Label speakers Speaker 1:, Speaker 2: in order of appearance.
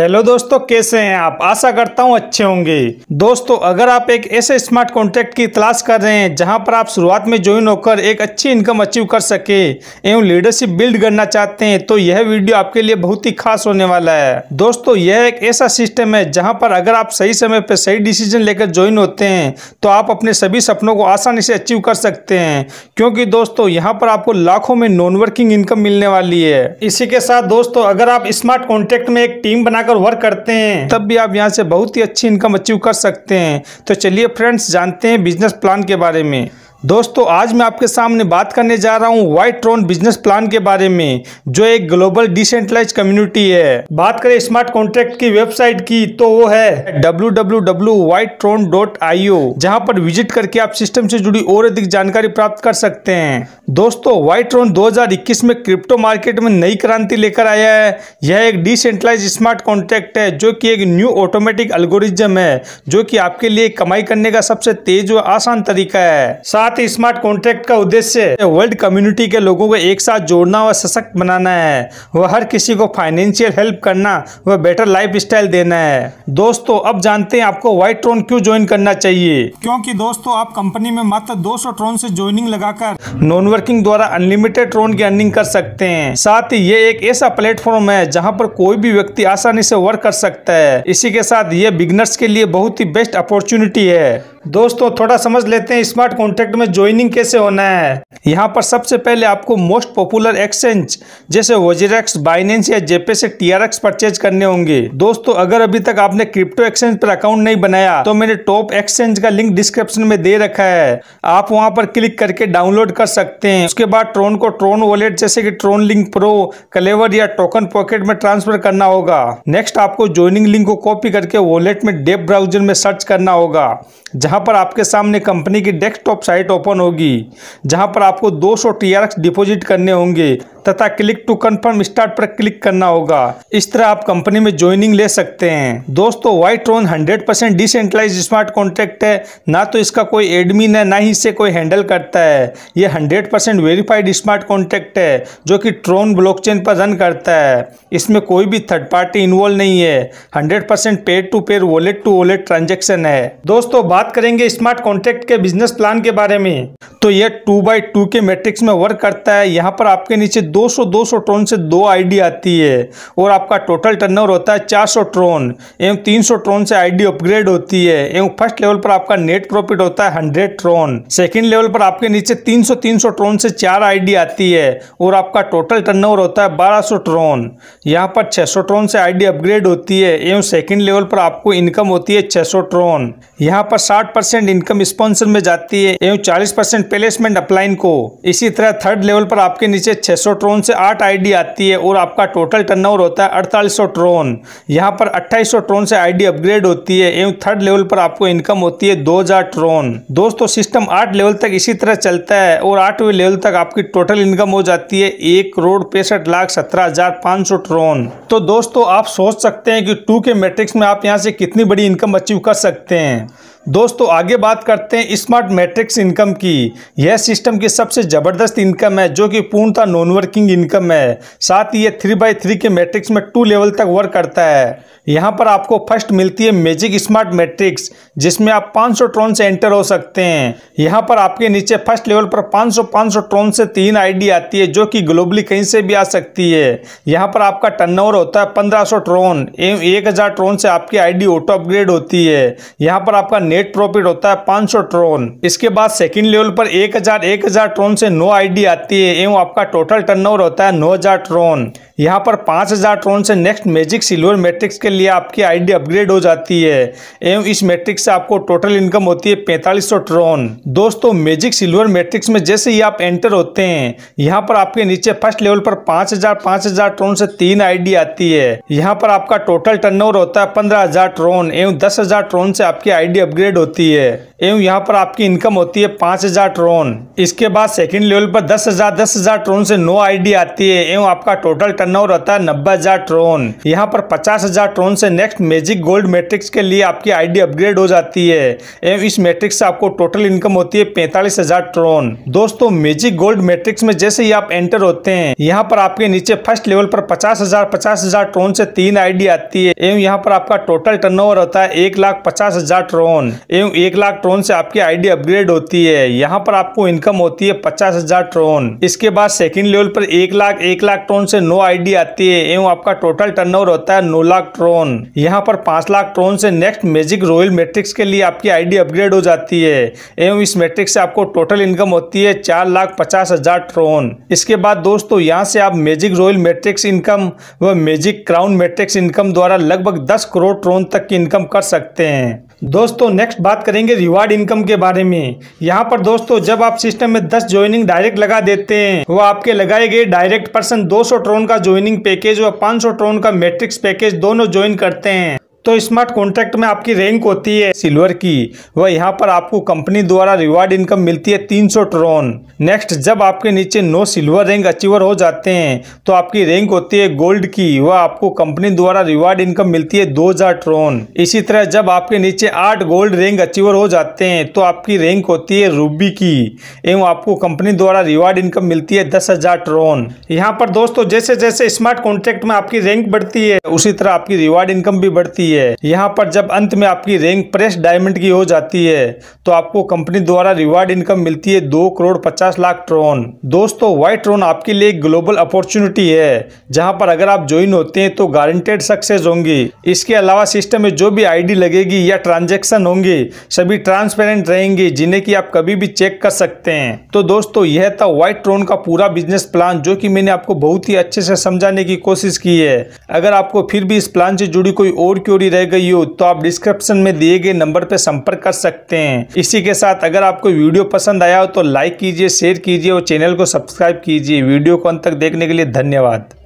Speaker 1: hello दोस्तों कैसे हैं आप आशा करता हूं अच्छे होंगे दोस्तों अगर आप एक ऐसे स्मार्ट कॉन्ट्रैक्ट की तलाश कर रहे हैं जहां पर आप शुरुआत में ज्वाइन होकर एक अच्छी इनकम अचीव कर सके एवं लीडरशिप बिल्ड करना चाहते हैं तो यह वीडियो आपके लिए बहुत ही खास होने वाला है दोस्तों यह एक ऐसा सिस्टम है जहाँ पर अगर आप सही समय पर सही डिसीजन लेकर ज्वाइन होते हैं तो आप अपने सभी सपनों को आसानी से अचीव कर सकते हैं क्योंकि दोस्तों यहाँ पर आपको लाखों में नॉन वर्किंग इनकम मिलने वाली है इसी के साथ दोस्तों अगर आप स्मार्ट कॉन्ट्रैक्ट में एक टीम बनाकर अगर वर्क करते हैं तब भी आप यहाँ से बहुत ही अच्छी इनकम अचीव कर सकते हैं तो चलिए फ्रेंड्स जानते हैं बिजनेस प्लान के बारे में दोस्तों आज मैं आपके सामने बात करने जा रहा हूँ व्हाइट ट्रोन बिजनेस प्लान के बारे में जो एक ग्लोबल डिसेंट्रलाइज कम्युनिटी है बात करें स्मार्ट कॉन्ट्रैक्ट की वेबसाइट की तो वो है www.whitetron.io जहां पर विजिट करके आप सिस्टम से जुड़ी और अधिक जानकारी प्राप्त कर सकते हैं दोस्तों व्हाइट ट्रोन इक्कीस में क्रिप्टो मार्केट में नई क्रांति लेकर आया है यह एक डिसेंट्रलाइज स्मार्ट कॉन्ट्रैक्ट है जो की एक न्यू ऑटोमेटिक एल्गोरिज्म है जो की आपके लिए कमाई करने का सबसे तेज व आसान तरीका है साथ साथ ही स्मार्ट कॉन्ट्रैक्ट का उद्देश्य वर्ल्ड कम्युनिटी के लोगों को एक साथ जोड़ना व सशक्त बनाना है वह हर किसी को फाइनेंशियल हेल्प करना व बेटर लाइफ स्टाइल देना है दोस्तों अब जानते हैं आपको व्हाइट ट्रोन क्यों ज्वाइन करना चाहिए क्योंकि दोस्तों आप कंपनी में मात्र दो सौ ट्रोन ऐसी ज्वाइनिंग लगाकर नॉन वर्किंग द्वारा अनलिमिटेड ट्रोन की अर्निंग कर सकते हैं साथ ही ये एक ऐसा प्लेटफॉर्म है जहाँ पर कोई भी व्यक्ति आसानी से वर्क कर सकता है इसी के साथ ये बिगनर्स के लिए बहुत ही बेस्ट अपॉर्चुनिटी है दोस्तों थोड़ा समझ लेते हैं स्मार्ट कॉन्ट्रैक्ट में ज्वाइनिंग कैसे होना है यहाँ पर सबसे पहले आपको मोस्ट पॉपुलर एक्सचेंज जैसे वोजेरेक्स बाइनेंस या जेपे से टीआरएक्स परचेज करने होंगे दोस्तों अगर अभी तक आपने क्रिप्टो एक्सचेंज पर अकाउंट नहीं बनाया तो मैंने टॉप एक्सचेंज का लिंक डिस्क्रिप्शन में दे रखा है आप वहाँ पर क्लिक करके डाउनलोड कर सकते हैं उसके बाद ट्रोन को ट्रोन वॉलेट जैसे की ट्रोन लिंक प्रो कलेवर या टोकन पॉकेट में ट्रांसफर करना होगा नेक्स्ट आपको ज्वाइनिंग लिंक को कॉपी करके वॉलेट में डेप ब्राउजर में सर्च करना होगा जहाँ पर आपके सामने कंपनी की डेस्कटॉप साइट ओपन होगी जहाँ पर आपको 200 सौ डिपॉजिट करने होंगे तथा क्लिक टू कंफर्म स्टार्ट पर क्लिक करना होगा इस तरह आप कंपनी में ज्वाइनिंग ले सकते हैं दोस्तों वाइट रोन hundred percent decentralize smart contract है ना तो इसका कोई एडमिन है ना ही इसे कोई हैंडल करता है ये hundred percent verified smart contract है जो कि ट्रोन ब्लॉकचेन पर रन करता है इसमें कोई भी थर्ड पार्टी इन्वॉल्व नहीं है hundred percent two pair wallet to wallet transaction है दोस्तों बात करेंगे स्मार्ट कॉन्ट्रैक्ट के बिजनेस प्लान के बारे में तो यह टू बाई के मेट्रिक्स में वर्क करता है यहाँ पर आपके नीचे 200 200 ट्रोन से दो आईडी आती है और आपका टोटल टर्नओवर होता है 400 ट्रोन एवं 300 ट्रोन से आईडी अपग्रेड होती है एवं फर्स्ट लेवल पर आपका नेट प्रॉफिट होता है 100 ट्रोन सेकंड लेवल पर आपके नीचे 300 300 ट्रोन से चार आईडी आती है और आपका टोटल टर्न होता है 1200 ट्रोन यहाँ पर 600 ट्रोन से आईडी अपग्रेड होती है एवं सेकंड लेवल पर आपको इनकम होती है छह ट्रोन यहाँ पर साठ इनकम स्पॉन्सर में जाती है एवं चालीस प्लेसमेंट अपलाइन को इसी तरह थर्ड लेवल पर आपके नीचे छह ट्रोन से आठ आईडी आती है और आपका टोटल टर्नओवर होता है अड़तालीस ट्रोन यहाँ पर अट्ठाईस ट्रोन से आईडी अपग्रेड होती है एवं थर्ड लेवल पर आपको इनकम होती है दो ट्रोन दोस्तों सिस्टम आठ लेवल तक इसी तरह चलता है और आठवें लेवल तक आपकी टोटल इनकम हो जाती है एक करोड़ पैंसठ लाख सत्रह हजार पाँच सौ ट्रोन तो दोस्तों आप सोच सकते हैं कि टू के मैट्रिक्स में आप यहाँ से कितनी बड़ी इनकम अचीव कर सकते हैं दोस्तों आगे बात करते हैं स्मार्ट मैट्रिक्स इनकम की यह सिस्टम की सबसे ज़बरदस्त इनकम है जो कि पूर्णतः नॉन वर्किंग इनकम है साथ ही यह थ्री बाई थ्री के मैट्रिक्स में टू लेवल तक वर्क करता है यहाँ पर आपको फर्स्ट मिलती है मैजिक स्मार्ट मैट्रिक्स जिसमें आप 500 ट्रोन से एंटर हो सकते हैं यहाँ पर आपके नीचे फर्स्ट लेवल पर 500 सौ ट्रोन से तीन आईडी आती है जो कि ग्लोबली कहीं से भी आ सकती है यहाँ पर आपका टर्नओवर होता है 1500 ट्रोन एवं हजार ट्रोन से आपकी आईडी ऑटो अपग्रेड होती है यहाँ पर आपका नेट नेट प्रॉफिट होता है 500 ट्रोन इसके बाद सेकंड लेवल पर 1000 1000 ट्रोन से नो आईडी आती है एवं आपका टोटल टर्नओवर होता है 9000 ट्रोन यहाँ पर 5000 ट्रोन से नेक्स्ट मैजिक सिल्वर मैट्रिक्स के लिए आपकी आईडी अपग्रेड हो जाती है एवं इस मैट्रिक्स से आपको टोटल इनकम होती है सौ ट्रोन दोस्तों मैजिक सिल्वर मैट्रिक्स में जैसे ही आप एंटर होते हैं यहाँ पर आपके नीचे फर्स्ट लेवल पर पांच हजार ट्रोन से तीन आईडी आती है यहाँ पर आपका टोटल टर्न होता है पंद्रह ट्रोन एवं दस ट्रोन से आपकी आईडी अपग्रेड अपग्रेड होती है एवं यहाँ पर आपकी इनकम होती है पांच हज़ार ट्रोन इसके बाद सेकंड लेवल पर दस हज़ार दस हज़ार ट्रोन से नो आईडी आती है एवं आपका टोटल ओवर होता है नब्बे हज़ार ट्रोन यहाँ पर पचास हज़ार ट्रोन से नेक्स्ट मैजिक गोल्ड मैट्रिक्स के लिए आपकी आईडी अपग्रेड हो जाती है एवं इस मैट्रिक्स से आपको टोटल इनकम होती है पैंतालीस हज़ार ट्रोन दोस्तों मैजिक गोल्ड मैट्रिक्स में जैसे ही आप एंटर होते हैं यहाँ पर आपके नीचे फर्स्ट लेवल पर पचास हज़ार पचास हज़ार ट्रोन से तीन आईडी आती है एवं यहाँ पर आपका टोटल ओवर होता है एक लाख पचास हजार ट्रोन एवं एक लाख ट्रोन से आपकी आईडी अपग्रेड होती है यहाँ पर आपको इनकम होती है पचास हजार ट्रोन इसके बाद सेकंड लेवल पर एक लाख एक लाख ट्रोन से नो आईडी आती है एवं आपका टोटल टर्नओवर होता है नौ लाख ट्रोन यहाँ पर पांच लाख ट्रोन से नेक्स्ट मेजिक रॉयल मेट्रिक्स के लिए आपकी आईडी अपग्रेड हो जाती है एवं इस मेट्रिक्स से आपको टोटल इनकम होती है चार लाख पचास हजार ट्रोन इसके बाद दोस्तों यहाँ से आप मेजिक रॉयल मेट्रिक्स इनकम व मेजिक क्राउन मेट्रिक्स इनकम द्वारा लगभग दस करोड़ ट्रोन तक की इनकम कर सकते हैं दोस्तों नेक्स्ट बात करेंगे रिवार्ड इनकम के बारे में यहाँ पर दोस्तों जब आप सिस्टम में 10 ज्वाइनिंग डायरेक्ट लगा देते हैं वो आपके लगाए गए डायरेक्ट पर्सन 200 ट्रोन का ज्वाइनिंग पैकेज और 500 ट्रोन का मैट्रिक्स पैकेज दोनों ज्वाइन करते हैं तो स्मार्ट कॉन्ट्रैक्ट में आपकी रैंक होती है सिल्वर की वह यहाँ पर आपको कंपनी द्वारा रिवार्ड इनकम मिलती है 300 ट्रोन नेक्स्ट जब आपके नीचे नो सिल्वर रैंक अचीवर हो जाते हैं तो आपकी रैंक होती है गोल्ड की वह आपको कंपनी द्वारा रिवार्ड इनकम मिलती है 2000 ट्रोन इसी तरह जब आपके नीचे आठ गोल्ड रैंक अचीवर हो जाते हैं तो आपकी रैंक होती है रूबी की एवं आपको कंपनी द्वारा रिवार्ड इनकम मिलती है दस ट्रोन यहाँ पर दोस्तों जैसे जैसे स्मार्ट कॉन्ट्रैक्ट में आपकी रैंक बढ़ती है उसी तरह आपकी रिवार्ड इनकम भी बढ़ती है है यहाँ पर जब अंत में आपकी रैंक प्रेस डायमंड की हो जाती है तो आपको कंपनी द्वारा रिवार्ड इनकम मिलती है दो करोड़ पचास लाख ट्रोन दोस्तों व्हाइट ट्रोन आपके लिए एक ग्लोबल अपॉर्चुनिटी है जहाँ पर अगर आप ज्वाइन होते हैं तो गारंटेड सक्सेस होंगी इसके अलावा सिस्टम में जो भी आई लगेगी या ट्रांजेक्शन होंगे सभी ट्रांसपेरेंट रहेंगे जिन्हें की आप कभी भी चेक कर सकते हैं तो दोस्तों यह था व्हाइट ट्रोन का पूरा बिजनेस प्लान जो की मैंने आपको बहुत ही अच्छे से समझाने की कोशिश की है अगर आपको फिर भी इस प्लान से जुड़ी कोई और क्योरी जरूरी रह गई हो तो आप डिस्क्रिप्शन में दिए गए नंबर पर संपर्क कर सकते हैं इसी के साथ अगर आपको वीडियो पसंद आया हो तो लाइक कीजिए शेयर कीजिए और चैनल को सब्सक्राइब कीजिए वीडियो को अंत तक देखने के लिए धन्यवाद